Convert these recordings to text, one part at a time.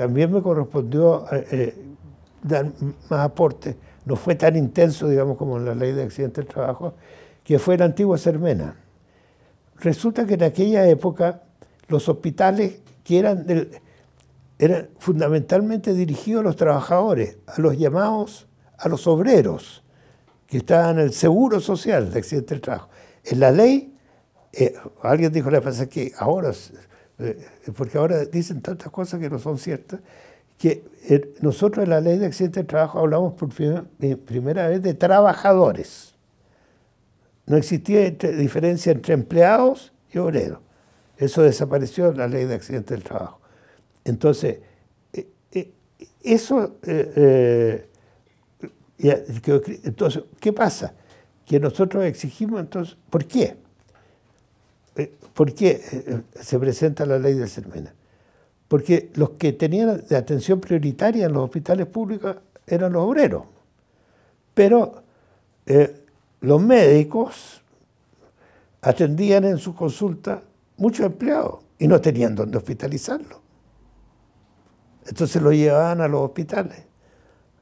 también me correspondió eh, eh, dar más aporte, No fue tan intenso, digamos, como en la ley de accidente de trabajo, que fue la antigua Cermena. Resulta que en aquella época los hospitales que eran, fundamentalmente dirigidos a los trabajadores, a los llamados, a los obreros, que estaban en el seguro social de accidente de trabajo. En la ley, eh, alguien dijo la frase que ahora eh, eh, porque ahora dicen tantas cosas que no son ciertas, que eh, nosotros en la ley de accidente de trabajo hablamos por primera vez de trabajadores. No existía diferencia entre empleados y obreros. Eso desapareció en la ley de accidente del trabajo. Entonces, eso... entonces, ¿qué pasa? Que nosotros exigimos entonces, ¿por qué? Eh, ¿Por qué eh, eh, se presenta la ley de Cermena? Porque los que tenían atención prioritaria en los hospitales públicos eran los obreros. Pero los médicos atendían en su consulta muchos empleados y no tenían dónde hospitalizarlos. Entonces lo llevaban a los hospitales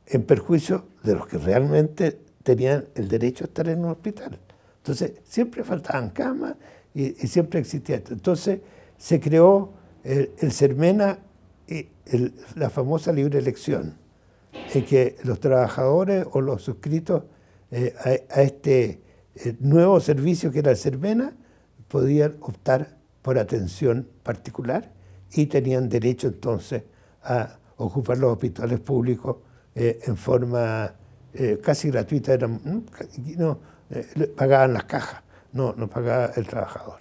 en perjuicio de los que realmente tenían el derecho a estar en un hospital. Entonces siempre faltaban camas y, siempre existía esto. Entonces se creó el, el CERMENA, la famosa libre elección, en eh, que los trabajadores o los suscritos eh, a, este eh, nuevo servicio que era el Sermena podían optar por atención particular y tenían derecho entonces a ocupar los hospitales públicos en forma casi gratuita, mm, no, pagaban las cajas. No, no pagaba el trabajador,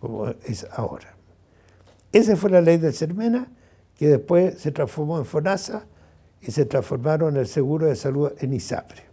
como es ahora. Esa fue la ley de Cermena, que después se transformó en FONASA y se transformaron en el seguro de salud en ISAPRE.